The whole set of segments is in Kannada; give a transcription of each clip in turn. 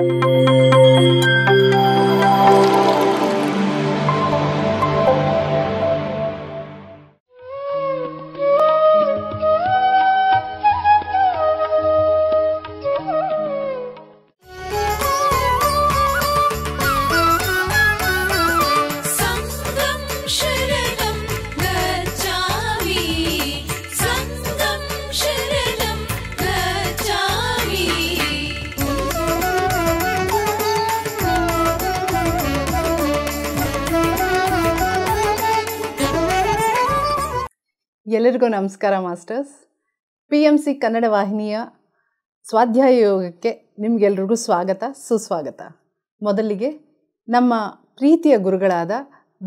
Música ನಮಸ್ಕಾರ masters P M C Kannada ವಾಹಿನಿಯ ಸ್ವಾಧ್ಯಾಯ ಯೋಗಕ್ಕೆ ನಿಮಗೆಲ್ರಿಗೂ ಸ್ವಾಗತ ಸುಸ್ವಾಗತ ಮೊದಲಿಗೆ ನಮ್ಮ ಪ್ರೀತಿಯ ಗುರುಗಳಾದ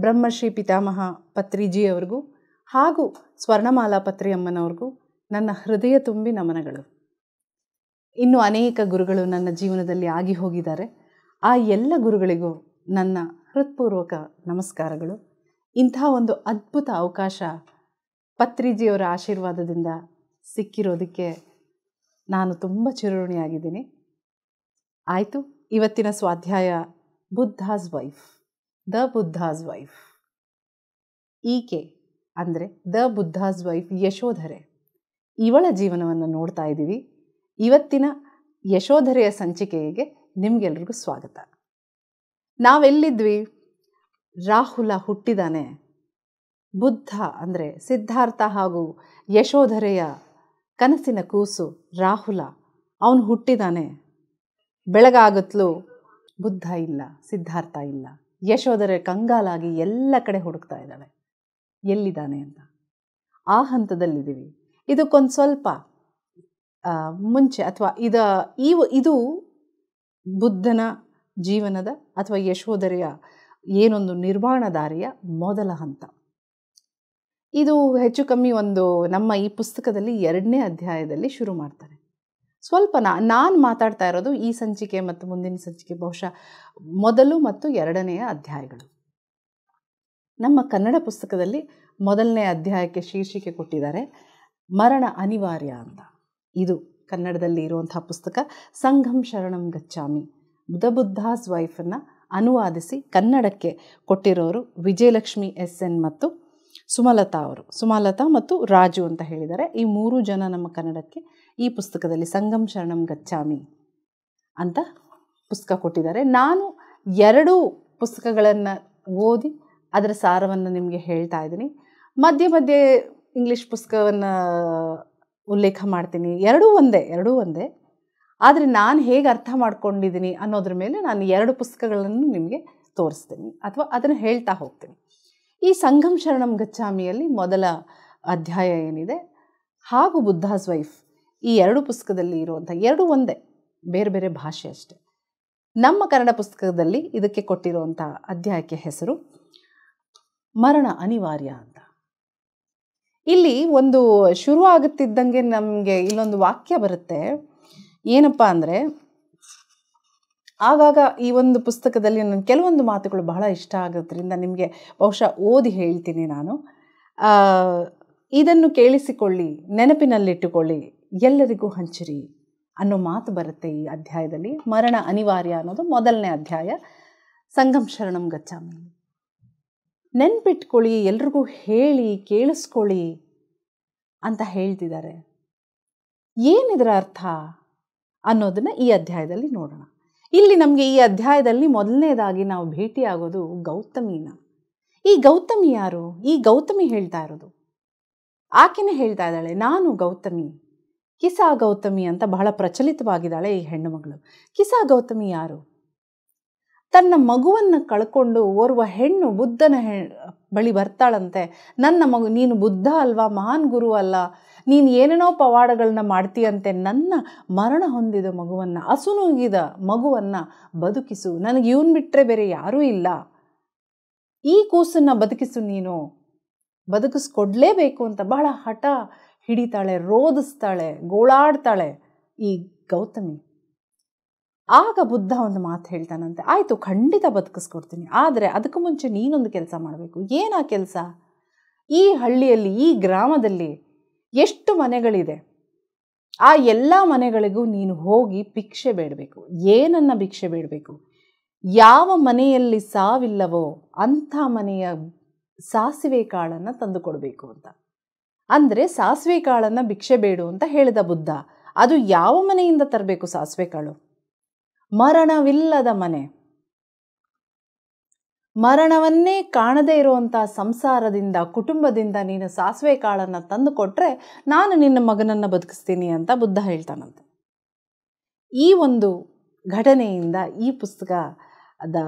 ಬ್ರಹ್ಮಶ್ರೀ ಪಿತಾಮಹ ಪತ್ರಿಜಿಯವ್ರಿಗೂ ಹಾಗೂ ಸ್ವರ್ಣಮಾಲಾ ಪತ್ರಿ ಅಮ್ಮನವ್ರಿಗೂ ನನ್ನ ಹೃದಯ ತುಂಬಿ ನಮನಗಳು ಇನ್ನು ಅನೇಕ ಗುರುಗಳು ನನ್ನ ಜೀವನದಲ್ಲಿ ಆಗಿ ಹೋಗಿದ್ದಾರೆ ಆ ಎಲ್ಲ ಗುರುಗಳಿಗೂ ನನ್ನ ಹೃತ್ಪೂರ್ವಕ ನಮಸ್ಕಾರಗಳು ಇಂಥ ಒಂದು ಅದ್ಭುತ ಅವಕಾಶ ಪತ್ರಿಜಿಯವರ ಆಶೀರ್ವಾದದಿಂದ ಸಿಕ್ಕಿರೋದಕ್ಕೆ ನಾನು ತುಂಬ ಚಿರೋಣಿಯಾಗಿದ್ದೀನಿ ಆಯಿತು ಇವತ್ತಿನ ಸ್ವಾಧ್ಯಾಯ Buddha's wife the Buddha's wife ಈಕೆ ಅಂದರೆ ದ ಬುದ್ಧಾಸ್ ವೈಫ್ ಯಶೋಧರೆ ಇವಳ ಜೀವನವನ್ನು ನೋಡ್ತಾ ಇದ್ದೀವಿ ಇವತ್ತಿನ ಯಶೋಧರೆಯ ಸಂಚಿಕೆಗೆ ನಿಮಗೆಲ್ರಿಗೂ ಸ್ವಾಗತ ನಾವೆಲ್ಲಿದ್ವಿ ರಾಹುಲ ಹುಟ್ಟಿದಾನೆ ಬುದ್ಧ ಅಂದರೆ ಸಿದ್ಧಾರ್ಥ ಹಾಗೂ ಯಶೋಧರೆಯ ಕನಸಿನ ಕೂಸು ರಾಹುಲ ಅವನು ಹುಟ್ಟಿದಾನೆ ಬೆಳಗಾಗುತ್ತಲೂ ಬುದ್ಧ ಇಲ್ಲ ಸಿದ್ಧಾರ್ಥ ಇಲ್ಲ ಯಶೋಧರೆ ಕಂಗಾಲಾಗಿ ಎಲ್ಲ ಕಡೆ ಹುಡುಕ್ತಾ ಇದ್ದಾಳೆ ಎಲ್ಲಿದ್ದಾನೆ ಅಂತ ಆ ಹಂತದಲ್ಲಿದ್ದೀವಿ ಇದಕ್ಕೊಂದು ಸ್ವಲ್ಪ ಮುಂಚೆ ಅಥವಾ ಇದ ಈ ಇದು ಬುದ್ಧನ ಜೀವನದ ಅಥವಾ ಯಶೋಧರೆಯ ಏನೊಂದು ನಿರ್ಮಾಣ ದಾರಿಯ ಮೊದಲ ಹಂತ ಇದು ಹೆಚ್ಚು ಕಮ್ಮಿ ಒಂದು ನಮ್ಮ ಈ ಪುಸ್ತಕದಲ್ಲಿ ಎರಡನೇ ಅಧ್ಯಾಯದಲ್ಲಿ ಶುರು ಮಾಡ್ತಾರೆ ಸ್ವಲ್ಪ ನಾ ನಾನು ಮಾತಾಡ್ತಾ ಇರೋದು ಈ ಸಂಚಿಕೆ ಮತ್ತು ಮುಂದಿನ ಸಂಚಿಕೆ ಬಹುಶಃ ಮೊದಲು ಮತ್ತು ಎರಡನೆಯ ಅಧ್ಯಾಯಗಳು ನಮ್ಮ ಕನ್ನಡ ಪುಸ್ತಕದಲ್ಲಿ ಮೊದಲನೇ ಅಧ್ಯಾಯಕ್ಕೆ ಶೀರ್ಷಿಕೆ ಕೊಟ್ಟಿದ್ದಾರೆ ಮರಣ ಅನಿವಾರ್ಯ ಅಂತ ಇದು ಕನ್ನಡದಲ್ಲಿ ಇರುವಂತಹ ಪುಸ್ತಕ ಸಂಘಂ ಶರಣಂ ಗಚ್ಚಾಮಿ ಬುಧ ಬುದ್ಧಾಸ್ ವೈಫನ್ನು ಅನುವಾದಿಸಿ ಕನ್ನಡಕ್ಕೆ ಕೊಟ್ಟಿರೋರು ವಿಜಯಲಕ್ಷ್ಮಿ ಎಸ್ ಎನ್ ಮತ್ತು ಸುಮಲತಾ ಅವರು ಸುಮಲತಾ ಮತ್ತು ರಾಜು ಅಂತ ಹೇಳಿದ್ದಾರೆ ಈ ಮೂರು ಜನ ನಮ್ಮ ಕನ್ನಡಕ್ಕೆ ಈ ಪುಸ್ತಕದಲ್ಲಿ ಸಂಗಮ್ ಶರಣಂ ಗಚ್ಚಾಮಿ ಅಂತ ಪುಸ್ತಕ ಕೊಟ್ಟಿದ್ದಾರೆ ನಾನು ಎರಡೂ ಪುಸ್ತಕಗಳನ್ನು ಓದಿ ಅದರ ಸಾರವನ್ನು ನಿಮಗೆ ಹೇಳ್ತಾ ಇದ್ದೀನಿ ಮಧ್ಯೆ ಮಧ್ಯೆ ಇಂಗ್ಲೀಷ್ ಪುಸ್ತಕವನ್ನು ಉಲ್ಲೇಖ ಮಾಡ್ತೀನಿ ಎರಡೂ ಒಂದೇ ಎರಡೂ ಒಂದೇ ಆದರೆ ನಾನು ಹೇಗೆ ಅರ್ಥ ಮಾಡ್ಕೊಂಡಿದ್ದೀನಿ ಅನ್ನೋದ್ರ ಮೇಲೆ ನಾನು ಎರಡು ಪುಸ್ತಕಗಳನ್ನು ನಿಮಗೆ ತೋರಿಸ್ತೀನಿ ಅಥವಾ ಅದನ್ನು ಹೇಳ್ತಾ ಹೋಗ್ತೀನಿ ಈ ಸಂಘಂ ಶರಣಂ ಗಚ್ಚಾಮಿಯಲ್ಲಿ ಮೊದಲ ಅಧ್ಯಾಯ ಏನಿದೆ ಹಾಗೂ ಬುದ್ಧಾಸ್ ವೈಫ್ ಈ ಎರಡು ಪುಸ್ತಕದಲ್ಲಿ ಇರುವಂಥ ಎರಡು ಒಂದೇ ಬೇರೆ ಬೇರೆ ಭಾಷೆ ಅಷ್ಟೆ ನಮ್ಮ ಕನ್ನಡ ಪುಸ್ತಕದಲ್ಲಿ ಇದಕ್ಕೆ ಕೊಟ್ಟಿರುವಂಥ ಅಧ್ಯಾಯಕ್ಕೆ ಹೆಸರು ಮರಣ ಅನಿವಾರ್ಯ ಅಂತ ಇಲ್ಲಿ ಒಂದು ಶುರು ಆಗುತ್ತಿದ್ದಂಗೆ ನಮಗೆ ಇಲ್ಲೊಂದು ವಾಕ್ಯ ಬರುತ್ತೆ ಏನಪ್ಪ ಅಂದರೆ ಆಗಾಗ ಈ ಒಂದು ಪುಸ್ತಕದಲ್ಲಿ ನನ್ನ ಕೆಲವೊಂದು ಮಾತುಗಳು ಬಹಳ ಇಷ್ಟ ಆಗೋದ್ರಿಂದ ನಿಮಗೆ ಬಹುಶಃ ಓದಿ ಹೇಳ್ತೀನಿ ನಾನು ಇದನ್ನು ಕೇಳಿಸಿಕೊಳ್ಳಿ ನೆನಪಿನಲ್ಲಿಟ್ಟುಕೊಳ್ಳಿ ಎಲ್ಲರಿಗೂ ಹಂಚಿರಿ ಅನ್ನೋ ಮಾತು ಬರುತ್ತೆ ಈ ಅಧ್ಯಾಯದಲ್ಲಿ ಮರಣ ಅನಿವಾರ್ಯ ಅನ್ನೋದು ಮೊದಲನೇ ಅಧ್ಯಾಯ ಸಂಗಮ್ ಶರಣಂ ಗಚ್ಚಾಮಿ ನೆನ್ಪಿಟ್ಕೊಳ್ಳಿ ಎಲ್ರಿಗೂ ಹೇಳಿ ಕೇಳಿಸ್ಕೊಳ್ಳಿ ಅಂತ ಹೇಳ್ತಿದ್ದಾರೆ ಏನಿದರ ಅರ್ಥ ಅನ್ನೋದನ್ನು ಈ ಅಧ್ಯಾಯದಲ್ಲಿ ನೋಡೋಣ ಇಲ್ಲಿ ನಮಗೆ ಈ ಅಧ್ಯಾಯದಲ್ಲಿ ಮೊದಲನೇದಾಗಿ ನಾವು ಭೇಟಿಯಾಗೋದು ಗೌತಮಿನ ಈ ಗೌತಮಿ ಯಾರು ಈ ಗೌತಮಿ ಹೇಳ್ತಾ ಇರೋದು ಆಕೆನೇ ಹೇಳ್ತಾ ಇದ್ದಾಳೆ ನಾನು ಗೌತಮಿ ಕಿಸಾ ಗೌತಮಿ ಅಂತ ಬಹಳ ಪ್ರಚಲಿತವಾಗಿದ್ದಾಳೆ ಈ ಹೆಣ್ಣುಮಗಳು ಕಿಸಾ ಗೌತಮಿ ಯಾರು ತನ್ನ ಮಗುವನ್ನು ಕಳ್ಕೊಂಡು ಓರ್ವ ಹೆಣ್ಣು ಬುದ್ಧನ ಹೆ ಬಳಿ ಬರ್ತಾಳಂತೆ ನನ್ನ ಮಗು ನೀನು ಬುದ್ಧ ಅಲ್ವಾ ಮಹಾನ್ ಗುರು ಅಲ್ಲ ನೀನು ಏನೇನೋ ಪವಾಡಗಳನ್ನ ಮಾಡ್ತೀಯಂತೆ ನನ್ನ ಮರಣ ಹೊಂದಿದ ಮಗುವನ್ನು ಹಸುನುಗಿದ ಮಗುವನ್ನು ಬದುಕಿಸು ನನಗೆ ಇವನ್ ಬಿಟ್ಟರೆ ಬೇರೆ ಯಾರೂ ಇಲ್ಲ ಈ ಕೂಸನ್ನು ಬದುಕಿಸು ನೀನು ಬದುಕಿಸ್ಕೊಡ್ಲೇಬೇಕು ಅಂತ ಬಹಳ ಹಠ ಹಿಡಿತಾಳೆ ರೋದಿಸ್ತಾಳೆ ಗೋಳಾಡ್ತಾಳೆ ಈ ಗೌತಮಿ ಆಗ ಬುದ್ಧ ಒಂದು ಮಾತು ಹೇಳ್ತಾನಂತೆ ಆಯಿತು ಖಂಡಿತ ಬದುಕಿಸ್ಕೊಡ್ತೀನಿ ಆದರೆ ಅದಕ್ಕೂ ಮುಂಚೆ ನೀನೊಂದು ಕೆಲಸ ಮಾಡಬೇಕು ಏನು ಆ ಕೆಲಸ ಈ ಹಳ್ಳಿಯಲ್ಲಿ ಈ ಗ್ರಾಮದಲ್ಲಿ ಎಷ್ಟು ಮನೆಗಳಿದೆ ಆ ಎಲ್ಲ ಮನೆಗಳಿಗೂ ನೀನು ಹೋಗಿ ಭಿಕ್ಷೆ ಬೇಡಬೇಕು ಏನನ್ನು ಭಿಕ್ಷೆ ಬೇಡಬೇಕು ಯಾವ ಮನೆಯಲ್ಲಿ ಸಾವಿಲ್ಲವೋ ಅಂಥ ಮನೆಯ ಸಾಸಿವೆ ಕಾಳನ್ನು ತಂದುಕೊಡಬೇಕು ಅಂತ ಅಂದರೆ ಸಾಸಿವೆ ಕಾಳನ್ನು ಭಿಕ್ಷೆ ಬೇಡು ಅಂತ ಹೇಳಿದ ಬುದ್ಧ ಅದು ಯಾವ ಮನೆಯಿಂದ ತರಬೇಕು ಸಾಸಿವೆ ಕಾಳು ಮರಣವಿಲ್ಲದ ಮನೆ ಮರಣವನ್ನೇ ಕಾಣದೇ ಇರುವಂತಹ ಸಂಸಾರದಿಂದ ಕುಟುಂಬದಿಂದ ನೀನು ಸಾಸಿವೆ ಕಾಳನ್ನು ತಂದು ಕೊಟ್ಟರೆ ನಾನು ನಿನ್ನ ಮಗನನ್ನು ಬದುಕಿಸ್ತೀನಿ ಅಂತ ಬುದ್ಧ ಹೇಳ್ತಾನಂತೆ ಈ ಒಂದು ಘಟನೆಯಿಂದ ಈ ಪುಸ್ತಕದ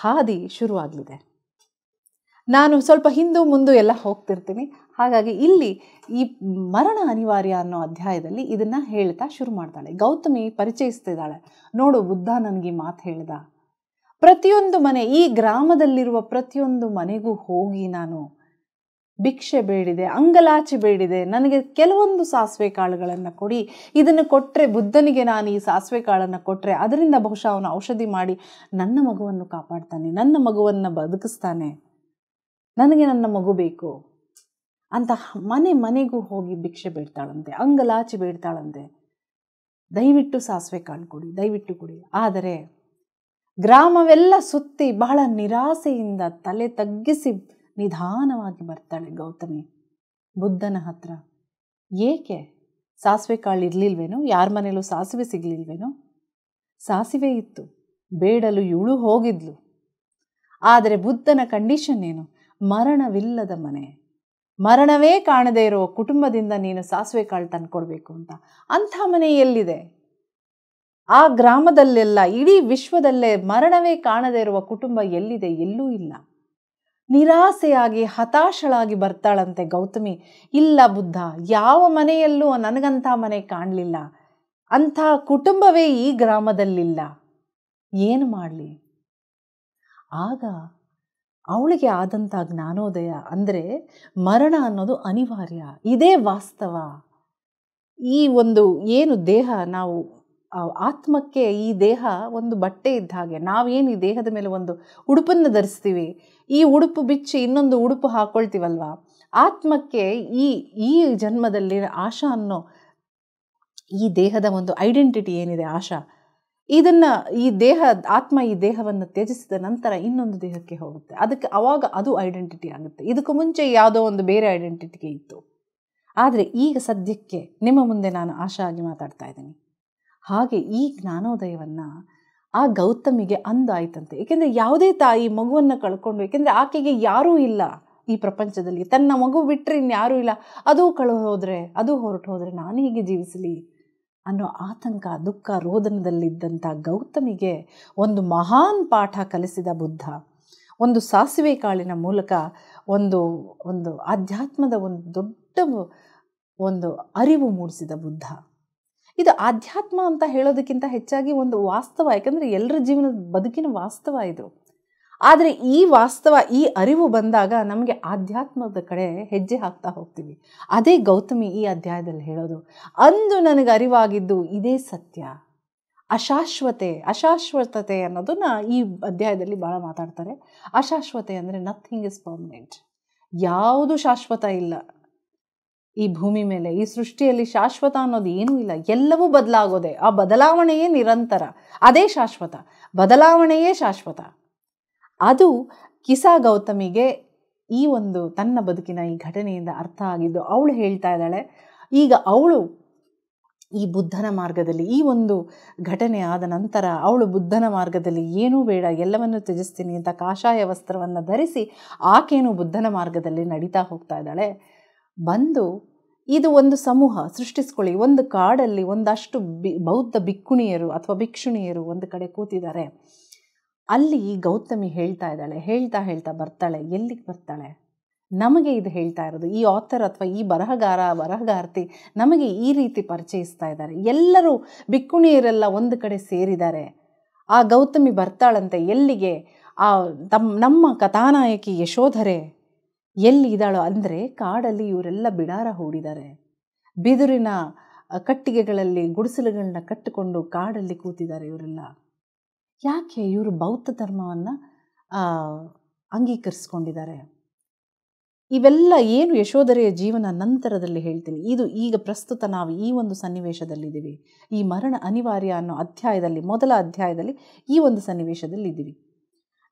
ಹಾದಿ ಶುರುವಾಗಲಿದೆ ನಾನು ಸ್ವಲ್ಪ ಹಿಂದೂ ಮುಂದೆ ಎಲ್ಲ ಹೋಗ್ತಿರ್ತೀನಿ ಹಾಗಾಗಿ ಇಲ್ಲಿ ಈ ಮರಣ ಅನಿವಾರ್ಯ ಅನ್ನೋ ಅಧ್ಯಾಯದಲ್ಲಿ ಇದನ್ನು ಹೇಳ್ತಾ ಶುರು ಮಾಡ್ತಾಳೆ ಗೌತಮಿ ಪರಿಚಯಿಸ್ತಿದ್ದಾಳೆ ನೋಡು ಬುದ್ಧ ನನಗೆ ಮಾತು ಹೇಳ್ದ ಪ್ರತಿಯೊಂದು ಮನೆ ಈ ಗ್ರಾಮದಲ್ಲಿರುವ ಪ್ರತಿಯೊಂದು ಮನೆಗೂ ಹೋಗಿ ನಾನು ಭಿಕ್ಷೆ ಬೇಡಿದೆ ಅಂಗಲಾಚಿ ಬೇಡಿದೆ ನನಗೆ ಕೆಲವೊಂದು ಸಾಸಿವೆ ಕಾಳುಗಳನ್ನು ಕೊಡಿ ಇದನ್ನು ಕೊಟ್ಟರೆ ಬುದ್ಧನಿಗೆ ನಾನು ಈ ಸಾಸಿವೆ ಕಾಳನ್ನು ಕೊಟ್ಟರೆ ಅದರಿಂದ ಬಹುಶಃ ಅವನು ಔಷಧಿ ಮಾಡಿ ನನ್ನ ಮಗುವನ್ನು ಕಾಪಾಡ್ತಾನೆ ನನ್ನ ಮಗುವನ್ನು ಬದುಕಿಸ್ತಾನೆ ನನಗೆ ನನ್ನ ಮಗು ಬೇಕು ಅಂತ ಮನೆ ಮನೆಗೂ ಹೋಗಿ ಭಿಕ್ಷೆ ಬೇಡ್ತಾಳಂತೆ ಅಂಗಲಾಚಿ ಬೇಡ್ತಾಳಂತೆ ದಯವಿಟ್ಟು ಸಾಸಿವೆ ಕಾಳು ಕೊಡಿ ದಯವಿಟ್ಟು ಕೊಡಿ ಆದರೆ ಗ್ರಾಮವೆಲ್ಲ ಸುತ್ತಿ ಬಹಳ ನಿರಾಸೆಯಿಂದ ತಲೆ ತಗ್ಗಿಸಿ ನಿಧಾನವಾಗಿ ಬರ್ತಾಳೆ ಗೌತಮಿ ಬುದ್ಧನ ಹತ್ರ ಏಕೆ ಸಾಸಿವೆ ಕಾಳು ಇರಲಿಲ್ವೇನೋ ಯಾರ ಮನೇಲೂ ಸಾಸಿವೆ ಸಿಗಲಿಲ್ವೇನೋ ಸಾಸಿವೆ ಇತ್ತು ಬೇಡಲು ಇವಳು ಹೋಗಿದ್ಲು ಆದರೆ ಬುದ್ಧನ ಕಂಡೀಷನ್ ಏನು ಮರಣವಿಲ್ಲದ ಮನೆ ಮರಣವೇ ಕಾಣದೇ ಇರೋ ಕುಟುಂಬದಿಂದ ನೀನು ಸಾಸಿವೆ ಕಾಳು ತಂದುಕೊಡ್ಬೇಕು ಅಂತ ಅಂಥ ಮನೆ ಎಲ್ಲಿದೆ ಆ ಗ್ರಾಮದಲ್ಲೆಲ್ಲ ಇಡೀ ವಿಶ್ವದಲ್ಲೇ ಮರಣವೇ ಕಾಣದೇ ಇರುವ ಕುಟುಂಬ ಎಲ್ಲಿದೆ ಎಲ್ಲೂ ಇಲ್ಲ ನಿರಾಸೆಯಾಗಿ ಹತಾಶಳಾಗಿ ಬರ್ತಾಳಂತೆ ಗೌತಮಿ ಇಲ್ಲ ಬುದ್ಧ ಯಾವ ಮನೆಯಲ್ಲೂ ನನಗಂಥ ಮನೆ ಕಾಣಲಿಲ್ಲ ಅಂಥ ಕುಟುಂಬವೇ ಈ ಗ್ರಾಮದಲ್ಲಿಲ್ಲ ಏನು ಮಾಡಲಿ ಆಗ ಅವಳಿಗೆ ಆದಂಥ ಜ್ಞಾನೋದಯ ಅಂದರೆ ಮರಣ ಅನ್ನೋದು ಅನಿವಾರ್ಯ ಇದೇ ವಾಸ್ತವ ಈ ಒಂದು ಏನು ದೇಹ ನಾವು ಆತ್ಮಕ್ಕೆ ಈ ದೇಹ ಒಂದು ಬಟ್ಟೆ ಇದ್ದ ಹಾಗೆ ನಾವೇನು ಈ ದೇಹದ ಮೇಲೆ ಒಂದು ಉಡುಪನ್ನು ಧರಿಸ್ತೀವಿ ಈ ಉಡುಪು ಬಿಚ್ಚಿ ಇನ್ನೊಂದು ಉಡುಪು ಹಾಕ್ಕೊಳ್ತೀವಲ್ವ ಆತ್ಮಕ್ಕೆ ಈ ಈ ಜನ್ಮದಲ್ಲಿ ಆಶಾ ಅನ್ನೋ ಈ ದೇಹದ ಒಂದು ಐಡೆಂಟಿಟಿ ಏನಿದೆ ಆಶಾ ಇದನ್ನು ಈ ದೇಹ ಆತ್ಮ ಈ ದೇಹವನ್ನು ತ್ಯಜಿಸಿದ ನಂತರ ಇನ್ನೊಂದು ದೇಹಕ್ಕೆ ಹೋಗುತ್ತೆ ಅದಕ್ಕೆ ಅವಾಗ ಅದು ಐಡೆಂಟಿಟಿ ಆಗುತ್ತೆ ಇದಕ್ಕೂ ಮುಂಚೆ ಯಾವುದೋ ಒಂದು ಬೇರೆ ಐಡೆಂಟಿಟಿಗೆ ಇತ್ತು ಆದರೆ ಈಗ ಸದ್ಯಕ್ಕೆ ನಿಮ್ಮ ಮುಂದೆ ನಾನು ಆಶಾ ಆಗಿ ಮಾತಾಡ್ತಾ ಇದ್ದೀನಿ ಹಾಗೆ ಈ ಜ್ಞಾನೋದಯವನ್ನು ಆ ಗೌತಮಿಗೆ ಅಂದಾಯ್ತಂತೆ ಏಕೆಂದರೆ ಯಾವುದೇ ತಾಯಿ ಮಗುವನ್ನು ಕಳ್ಕೊಂಡು ಏಕೆಂದರೆ ಆಕೆಗೆ ಯಾರೂ ಇಲ್ಲ ಈ ಪ್ರಪಂಚದಲ್ಲಿ ತನ್ನ ಮಗು ಬಿಟ್ಟರೆ ಇನ್ಯಾರೂ ಇಲ್ಲ ಅದು ಕಳು ಹೋದರೆ ಅದು ಹೊರಟು ಹೋದರೆ ನಾನು ಹೀಗೆ ಜೀವಿಸಲಿ ಅನ್ನೋ ಆತಂಕ ದುಃಖ ರೋದನದಲ್ಲಿದ್ದಂಥ ಗೌತಮಿಗೆ ಒಂದು ಮಹಾನ್ ಪಾಠ ಕಲಿಸಿದ ಬುದ್ಧ ಒಂದು ಸಾಸಿವೆ ಕಾಳಿನ ಮೂಲಕ ಒಂದು ಒಂದು ಆಧ್ಯಾತ್ಮದ ಒಂದು ದೊಡ್ಡ ಒಂದು ಅರಿವು ಮೂಡಿಸಿದ ಬುದ್ಧ ಇದು ಆಧ್ಯಾತ್ಮ ಅಂತ ಹೇಳೋದಕ್ಕಿಂತ ಹೆಚ್ಚಾಗಿ ಒಂದು ವಾಸ್ತವ ಯಾಕಂದರೆ ಎಲ್ಲರ ಜೀವನದ ಬದುಕಿನ ವಾಸ್ತವ ಇದು ಆದರೆ ಈ ವಾಸ್ತವ ಈ ಅರಿವು ಬಂದಾಗ ನಮಗೆ ಆಧ್ಯಾತ್ಮದ ಕಡೆ ಹೆಜ್ಜೆ ಹಾಕ್ತಾ ಹೋಗ್ತೀವಿ ಅದೇ ಗೌತಮಿ ಈ ಅಧ್ಯಾಯದಲ್ಲಿ ಹೇಳೋದು ಅಂದು ನನಗೆ ಅರಿವಾಗಿದ್ದು ಇದೇ ಸತ್ಯ ಅಶಾಶ್ವತೆ ಅಶಾಶ್ವತತೆ ಅನ್ನೋದನ್ನ ಈ ಅಧ್ಯಾಯದಲ್ಲಿ ಭಾಳ ಮಾತಾಡ್ತಾರೆ ಅಶಾಶ್ವತೆ ಅಂದರೆ ನಥಿಂಗ್ ಇಸ್ ಪರ್ಮನೆಂಟ್ ಯಾವುದು ಶಾಶ್ವತ ಇಲ್ಲ ಈ ಭೂಮಿ ಮೇಲೆ ಈ ಸೃಷ್ಟಿಯಲ್ಲಿ ಶಾಶ್ವತ ಅನ್ನೋದು ಏನೂ ಇಲ್ಲ ಎಲ್ಲವೂ ಬದಲಾಗೋದೆ ಆ ಬದಲಾವಣೆಯೇ ನಿರಂತರ ಅದೇ ಶಾಶ್ವತ ಬದಲಾವಣೆಯೇ ಶಾಶ್ವತ ಅದು ಕಿಸಾ ಗೌತಮಿಗೆ ಈ ಒಂದು ತನ್ನ ಬದುಕಿನ ಈ ಘಟನೆಯಿಂದ ಅರ್ಥ ಆಗಿದ್ದು ಅವಳು ಹೇಳ್ತಾ ಇದ್ದಾಳೆ ಈಗ ಅವಳು ಈ ಬುದ್ಧನ ಮಾರ್ಗದಲ್ಲಿ ಈ ಒಂದು ಘಟನೆ ಆದ ನಂತರ ಅವಳು ಬುದ್ಧನ ಮಾರ್ಗದಲ್ಲಿ ಏನೂ ಬೇಡ ಎಲ್ಲವನ್ನು ತ್ಯಜಿಸ್ತೀನಿ ಅಂತ ಕಾಷಾಯ ವಸ್ತ್ರವನ್ನು ಧರಿಸಿ ಆಕೇನು ಬುದ್ಧನ ಮಾರ್ಗದಲ್ಲಿ ನಡೀತಾ ಹೋಗ್ತಾ ಇದ್ದಾಳೆ ಬಂದು ಇದು ಒಂದು ಸಮೂಹ ಸೃಷ್ಟಿಸ್ಕೊಳ್ಳಿ ಒಂದು ಕಾಡಲ್ಲಿ ಒಂದಷ್ಟು ಬಿ ಬೌದ್ಧ ಭಿಕ್ಕುಣಿಯರು ಅಥವಾ ಭಿಕ್ಷುಣಿಯರು ಒಂದು ಕಡೆ ಕೂತಿದ್ದಾರೆ ಅಲ್ಲಿ ಈ ಗೌತಮಿ ಹೇಳ್ತಾ ಇದ್ದಾಳೆ ಹೇಳ್ತಾ ಹೇಳ್ತಾ ಬರ್ತಾಳೆ ಎಲ್ಲಿಗೆ ಬರ್ತಾಳೆ ನಮಗೆ ಇದು ಹೇಳ್ತಾ ಇರೋದು ಈ ಆಥರ್ ಅಥವಾ ಈ ಬರಹಗಾರ ಬರಹಗಾರ್ತಿ ನಮಗೆ ಈ ರೀತಿ ಪರಿಚಯಿಸ್ತಾ ಇದ್ದಾರೆ ಎಲ್ಲರೂ ಬಿಕ್ಕುಣಿಯರೆಲ್ಲ ಒಂದು ಕಡೆ ಸೇರಿದ್ದಾರೆ ಆ ಗೌತಮಿ ಬರ್ತಾಳಂತೆ ಎಲ್ಲಿಗೆ ಆ ತಮ್ಮ ನಮ್ಮ ಕಥಾನಾಯಕಿ ಯಶೋಧರೆ ಎಲ್ಲಿ ಇದ್ದಾಳೋ ಅಂದರೆ ಕಾಡಲ್ಲಿ ಇವರೆಲ್ಲ ಬಿಡಾರ ಹೂಡಿದ್ದಾರೆ ಬಿದಿರಿನ ಕಟ್ಟಿಗೆಗಳಲ್ಲಿ ಗುಡಿಸಲುಗಳನ್ನ ಕಟ್ಟಿಕೊಂಡು ಕಾಡಲ್ಲಿ ಕೂತಿದ್ದಾರೆ ಇವರೆಲ್ಲ ಯಾಕೆ ಇವರು ಬೌದ್ಧ ಧರ್ಮವನ್ನು ಅಂಗೀಕರಿಸ್ಕೊಂಡಿದ್ದಾರೆ ಇವೆಲ್ಲ ಏನು ಯಶೋಧರೆಯ ಜೀವನ ನಂತರದಲ್ಲಿ ಹೇಳ್ತೀನಿ ಇದು ಈಗ ಪ್ರಸ್ತುತ ನಾವು ಈ ಒಂದು ಸನ್ನಿವೇಶದಲ್ಲಿದ್ದೀವಿ ಈ ಮರಣ ಅನಿವಾರ್ಯ ಅನ್ನೋ ಅಧ್ಯಾಯದಲ್ಲಿ ಮೊದಲ ಅಧ್ಯಾಯದಲ್ಲಿ ಈ ಒಂದು ಸನ್ನಿವೇಶದಲ್ಲಿದ್ದೀವಿ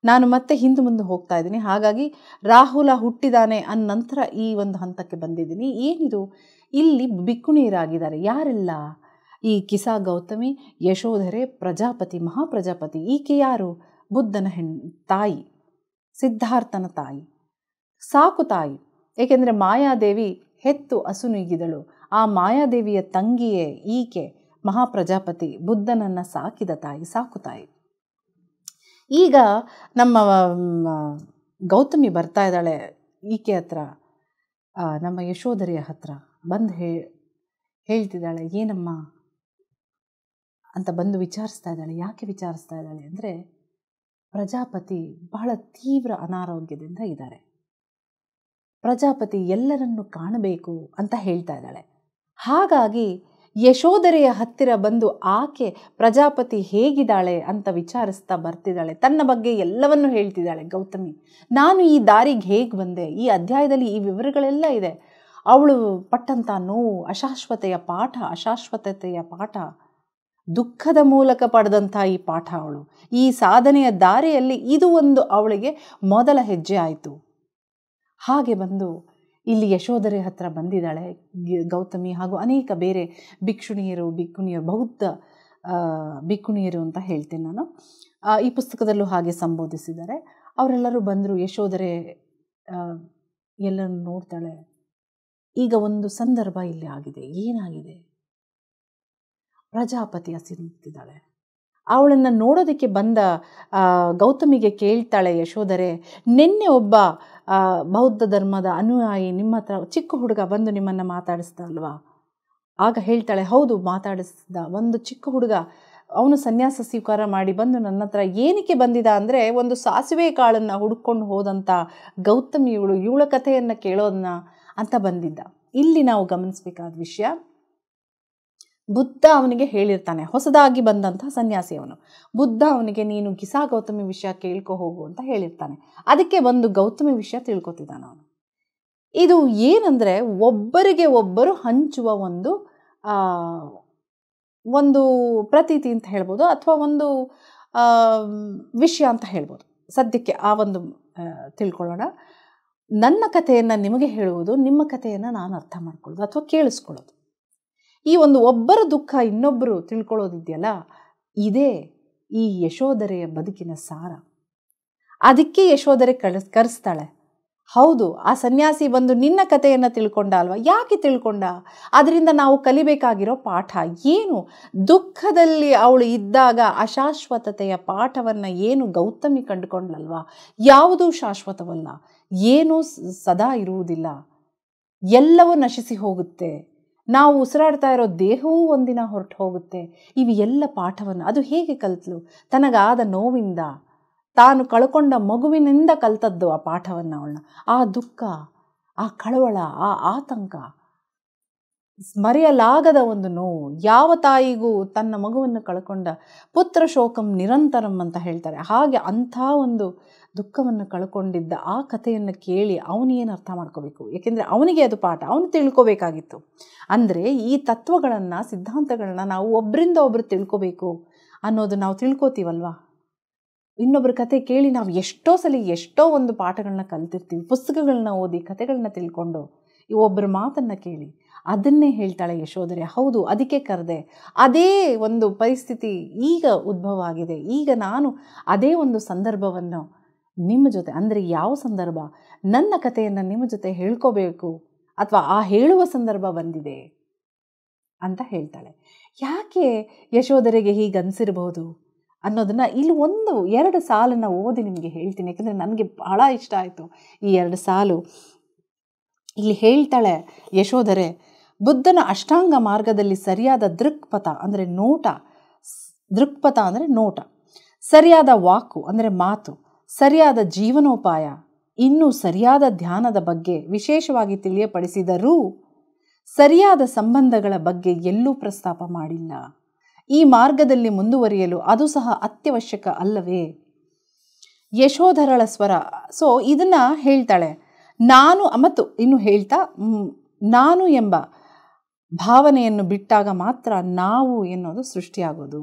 ನಾನು ಮತ್ತೆ ಹಿಂದೆ ಮುಂದೆ ಹೋಗ್ತಾ ಇದ್ದೀನಿ ಹಾಗಾಗಿ ರಾಹುಲ ಹುಟ್ಟಿದಾನೆ ಅನ್ನ ನಂತರ ಈ ಒಂದು ಹಂತಕ್ಕೆ ಬಂದಿದ್ದೀನಿ ಏನಿದು ಇಲ್ಲಿ ಬಿಕ್ಕುಣೀರಾಗಿದ್ದಾರೆ ಯಾರೆಲ್ಲ ಈ ಕಿಸಾ ಗೌತಮಿ ಯಶೋಧರೆ ಪ್ರಜಾಪತಿ ಮಹಾಪ್ರಜಾಪತಿ ಈಕೆ ಯಾರು ಬುದ್ಧನ ಹೆಣ್ ತಾಯಿ ಸಿದ್ಧಾರ್ಥನ ತಾಯಿ ಸಾಕು ತಾಯಿ ಏಕೆಂದರೆ ಮಾಯಾದೇವಿ ಹೆತ್ತು ಅಸುನೀಗಿದಳು ಆ ಮಾಯಾದೇವಿಯ ತಂಗಿಯೇ ಈಕೆ ಮಹಾಪ್ರಜಾಪತಿ ಬುದ್ಧನನ್ನು ಸಾಕಿದ ತಾಯಿ ಸಾಕು ತಾಯಿ ಈಗ ನಮ್ಮ ಗೌತಮಿ ಬರ್ತಾ ಇದ್ದಾಳೆ ಈಕೆ ಹತ್ರ ನಮ್ಮ ಯಶೋಧರಿಯ ಹತ್ರ ಬಂದು ಹೇ ಹೇಳ್ತಿದ್ದಾಳೆ ಏನಮ್ಮ ಅಂತ ಬಂದು ವಿಚಾರಿಸ್ತಾ ಇದ್ದಾಳೆ ಯಾಕೆ ವಿಚಾರಿಸ್ತಾ ಇದ್ದಾಳೆ ಅಂದರೆ ಪ್ರಜಾಪತಿ ಬಹಳ ತೀವ್ರ ಅನಾರೋಗ್ಯದಿಂದ ಇದ್ದಾರೆ ಪ್ರಜಾಪತಿ ಎಲ್ಲರನ್ನು ಕಾಣಬೇಕು ಅಂತ ಹೇಳ್ತಾ ಇದ್ದಾಳೆ ಹಾಗಾಗಿ ಯಶೋಧರೆಯ ಹತ್ತಿರ ಬಂದು ಆಕೆ ಪ್ರಜಾಪತಿ ಹೇಗಿದ್ದಾಳೆ ಅಂತ ವಿಚಾರಿಸ್ತಾ ಬರ್ತಿದ್ದಾಳೆ ತನ್ನ ಬಗ್ಗೆ ಎಲ್ಲವನ್ನು ಹೇಳ್ತಿದ್ದಾಳೆ ಗೌತಮಿ ನಾನು ಈ ದಾರಿಗೆ ಹೇಗೆ ಬಂದೆ ಈ ಅಧ್ಯಾಯದಲ್ಲಿ ಈ ವಿವರಗಳೆಲ್ಲ ಇದೆ ಅವಳು ಪಟ್ಟಂಥ ನೋವು ಅಶಾಶ್ವತೆಯ ಪಾಠ ಅಶಾಶ್ವತತೆಯ ಪಾಠ ದುಃಖದ ಮೂಲಕ ಪಡೆದಂಥ ಈ ಪಾಠ ಅವಳು ಈ ಸಾಧನೆಯ ದಾರಿಯಲ್ಲಿ ಇದು ಒಂದು ಅವಳಿಗೆ ಮೊದಲ ಹೆಜ್ಜೆ ಆಯಿತು ಹಾಗೆ ಬಂದು ಇಲ್ಲಿ ಯಶೋಧರೆ ಹತ್ರ ಬಂದಿದ್ದಾಳೆ ಗೌತಮಿ ಹಾಗೂ ಅನೇಕ ಬೇರೆ ಭಿಕ್ಷುಣಿಯರು ಭಿಕ್ಕುಣಿಯರು ಬೌದ್ಧ ಭಿಕ್ಕುಣಿಯರು ಅಂತ ಹೇಳ್ತೇನೆ ನಾನು ಈ ಪುಸ್ತಕದಲ್ಲೂ ಹಾಗೆ ಸಂಬೋಧಿಸಿದ್ದಾರೆ ಅವರೆಲ್ಲರೂ ಬಂದರು ಯಶೋಧರೆ ಎಲ್ಲರೂ ನೋಡ್ತಾಳೆ ಈಗ ಒಂದು ಸಂದರ್ಭ ಇಲ್ಲಿ ಆಗಿದೆ ಏನಾಗಿದೆ ಪ್ರಜಾಪತಿ ಹಸಿರುತ್ತಿದ್ದಾಳೆ ಅವಳನ್ನು ನೋಡೋದಕ್ಕೆ ಬಂದ ಗೌತಮಿಗೆ ಕೇಳ್ತಾಳೆ ಯಶೋಧರೆ ನಿನ್ನೆ ಒಬ್ಬ ಬೌದ್ಧ ಧರ್ಮದ ಅನುಯಾಯಿ ನಿಮ್ಮ ಹತ್ರ ಚಿಕ್ಕ ಹುಡುಗ ಬಂದು ನಿಮ್ಮನ್ನು ಮಾತಾಡಿಸ್ದ ಅಲ್ವಾ ಆಗ ಹೇಳ್ತಾಳೆ ಹೌದು ಮಾತಾಡಿಸ್ತಿದ್ದ ಒಂದು ಚಿಕ್ಕ ಹುಡುಗ ಅವನು ಸನ್ಯಾಸ ಸ್ವೀಕಾರ ಮಾಡಿ ಬಂದು ನನ್ನ ಹತ್ರ ಏನಕ್ಕೆ ಬಂದಿದ ಅಂದರೆ ಒಂದು ಸಾಸಿವೆ ಕಾಳನ್ನು ಹುಡುಕೊಂಡು ಹೋದಂಥ ಇವಳು ಇವಳ ಕಥೆಯನ್ನು ಕೇಳೋದನ್ನ ಅಂತ ಬಂದಿದ್ದ ಇಲ್ಲಿ ನಾವು ಗಮನಿಸಬೇಕಾದ ವಿಷಯ ಬುದ್ಧ ಅವನಿಗೆ ಹೇಳಿರ್ತಾನೆ ಹೊಸದಾಗಿ ಬಂದಂತಹ ಸನ್ಯಾಸಿ ಅವನು ಬುದ್ಧ ಅವನಿಗೆ ನೀನು ಗಿಸಾ ಗೌತಮಿ ವಿಷಯ ಕೇಳ್ಕೊ ಹೋಗು ಅಂತ ಹೇಳಿರ್ತಾನೆ ಅದಕ್ಕೆ ಒಂದು ಗೌತಮಿ ವಿಷಯ ತಿಳ್ಕೊತಿದ್ದಾನೆ ಅವನು ಇದು ಏನಂದರೆ ಒಬ್ಬರಿಗೆ ಒಬ್ಬರು ಹಂಚುವ ಒಂದು ಒಂದು ಪ್ರತೀತಿ ಅಂತ ಹೇಳ್ಬೋದು ಅಥವಾ ಒಂದು ವಿಷಯ ಅಂತ ಹೇಳ್ಬೋದು ಸದ್ಯಕ್ಕೆ ಆ ಒಂದು ತಿಳ್ಕೊಳ್ಳೋಣ ನನ್ನ ಕಥೆಯನ್ನು ನಿಮಗೆ ಹೇಳುವುದು ನಿಮ್ಮ ಕಥೆಯನ್ನು ನಾನು ಅರ್ಥ ಮಾಡ್ಕೊಳ್ಳೋದು ಅಥವಾ ಕೇಳಿಸ್ಕೊಳ್ಳೋದು ಈ ಒಂದು ಒಬ್ಬರ ದುಃಖ ಇನ್ನೊಬ್ಬರು ತಿಳ್ಕೊಳ್ಳೋದಿದೆಯಲ್ಲ ಇದೇ ಈ ಯಶೋಧರೆಯ ಬದುಕಿನ ಸಾರ ಅದಕ್ಕೆ ಯಶೋಧರೆ ಕಳಿಸ್ ಕರೆಸ್ತಾಳೆ ಹೌದು ಆ ಸನ್ಯಾಸಿ ಬಂದು ನಿನ್ನ ಕಥೆಯನ್ನು ತಿಳ್ಕೊಂಡ ಅಲ್ವಾ ಯಾಕೆ ತಿಳ್ಕೊಂಡ ಅದರಿಂದ ನಾವು ಕಲಿಬೇಕಾಗಿರೋ ಪಾಠ ಏನು ದುಃಖದಲ್ಲಿ ಅವಳು ಇದ್ದಾಗ ಅಶಾಶ್ವತತೆಯ ಪಾಠವನ್ನು ಏನು ಗೌತಮಿ ಕಂಡುಕೊಂಡ್ಲಲ್ವಾ ಯಾವುದೂ ಶಾಶ್ವತವಲ್ಲ ಏನೂ ಸದಾ ಇರುವುದಿಲ್ಲ ಎಲ್ಲವೂ ನಶಿಸಿ ಹೋಗುತ್ತೆ ನಾವು ಉಸಿರಾಡ್ತಾ ಇರೋ ದೇಹವೂ ಒಂದಿನ ಹೊರಟು ಹೋಗುತ್ತೆ ಇವು ಎಲ್ಲ ಪಾಠವನ್ನು ಅದು ಹೇಗೆ ಕಲ್ತಲು ತನಗಾದ ನೋವಿಂದ ತಾನು ಕಳ್ಕೊಂಡ ಮಗುವಿನಿಂದ ಕಲ್ತದ್ದು ಆ ಪಾಠವನ್ನು ಅವಳನ್ನ ಆ ದುಃಖ ಆ ಕಳವಳ ಆ ಆತಂಕ ಸ್ಮರೆಯಲಾಗದ ಒಂದು ನೋವು ಯಾವ ತಾಯಿಗೂ ತನ್ನ ಮಗುವನ್ನು ಕಳ್ಕೊಂಡ ಪುತ್ರ ಶೋಕಂ ನಿರಂತರಂ ಅಂತ ಹೇಳ್ತಾರೆ ಹಾಗೆ ಅಂಥ ಒಂದು ದುಃಖವನ್ನು ಕಳ್ಕೊಂಡಿದ್ದ ಆ ಕಥೆಯನ್ನು ಕೇಳಿ ಅವನೇನು ಅರ್ಥ ಮಾಡ್ಕೋಬೇಕು ಏಕೆಂದರೆ ಅವನಿಗೆ ಅದು ಪಾಠ ಅವನು ತಿಳ್ಕೋಬೇಕಾಗಿತ್ತು ಅಂದರೆ ಈ ತತ್ವಗಳನ್ನು ಸಿದ್ಧಾಂತಗಳನ್ನ ನಾವು ಒಬ್ಬರಿಂದ ಒಬ್ಬರು ತಿಳ್ಕೋಬೇಕು ಅನ್ನೋದು ನಾವು ತಿಳ್ಕೋತೀವಲ್ವಾ ಇನ್ನೊಬ್ಬರ ಕತೆ ಕೇಳಿ ನಾವು ಎಷ್ಟೋ ಸಲ ಎಷ್ಟೋ ಒಂದು ಪಾಠಗಳನ್ನ ಕಲ್ತಿರ್ತೀವಿ ಪುಸ್ತಕಗಳನ್ನ ಓದಿ ಕಥೆಗಳನ್ನ ತಿಳ್ಕೊಂಡು ಈ ಒಬ್ಬರ ಮಾತನ್ನು ಕೇಳಿ ಅದನ್ನೇ ಹೇಳ್ತಾಳೆ ಯಶೋಧರೆ ಹೌದು ಅದಕ್ಕೆ ಕರೆದೆ ಅದೇ ಒಂದು ಪರಿಸ್ಥಿತಿ ಈಗ ಉದ್ಭವ ಆಗಿದೆ ಈಗ ನಾನು ಅದೇ ಒಂದು ಸಂದರ್ಭವನ್ನು ನಿಮ್ಮ ಜೊತೆ ಅಂದರೆ ಯಾವ ಸಂದರ್ಭ ನನ್ನ ಕಥೆಯನ್ನು ನಿಮ್ಮ ಜೊತೆ ಹೇಳ್ಕೋಬೇಕು ಅಥವಾ ಆ ಹೇಳುವ ಸಂದರ್ಭ ಬಂದಿದೆ ಅಂತ ಹೇಳ್ತಾಳೆ ಯಾಕೆ ಯಶೋಧರೆಗೆ ಹೀಗೆ ಅನಿಸಿರ್ಬೋದು ಅನ್ನೋದನ್ನು ಇಲ್ಲಿ ಒಂದು ಎರಡು ಸಾಲನ್ನು ಓದಿ ನಿಮಗೆ ಹೇಳ್ತೀನಿ ಯಾಕಂದರೆ ನನಗೆ ಬಹಳ ಇಷ್ಟ ಆಯಿತು ಈ ಎರಡು ಸಾಲು ಇಲ್ಲಿ ಹೇಳ್ತಾಳೆ ಯಶೋಧರೆ ಬುದ್ಧನ ಅಷ್ಟಾಂಗ ಮಾರ್ಗದಲ್ಲಿ ಸರಿಯಾದ ದೃಕ್ಪಥ ಅಂದರೆ ನೋಟ ದೃಕ್ಪಥ ಅಂದರೆ ನೋಟ ಸರಿಯಾದ ವಾಕು ಅಂದರೆ ಮಾತು ಸರಿಯಾದ ಜೀವನೋಪಾಯ ಇನ್ನೂ ಸರಿಯಾದ ಧ್ಯಾನದ ಬಗ್ಗೆ ವಿಶೇಷವಾಗಿ ತಿಳಿಯಪಡಿಸಿದರೂ ಸರಿಯಾದ ಸಂಬಂಧಗಳ ಬಗ್ಗೆ ಎಲ್ಲೂ ಪ್ರಸ್ತಾಪ ಮಾಡಿಲ್ಲ ಈ ಮಾರ್ಗದಲ್ಲಿ ಮುಂದುವರಿಯಲು ಅದು ಸಹ ಅತ್ಯವಶ್ಯಕ ಅಲ್ಲವೇ ಯಶೋಧರಳ ಸ್ವರ ಸೊ ಇದನ್ನು ಹೇಳ್ತಾಳೆ ನಾನು ಮತ್ತು ಇನ್ನು ಹೇಳ್ತಾ ನಾನು ಎಂಬ ಭಾವನೆಯನ್ನು ಬಿಟ್ಟಾಗ ಮಾತ್ರ ನಾವು ಎನ್ನುವುದು ಸೃಷ್ಟಿಯಾಗೋದು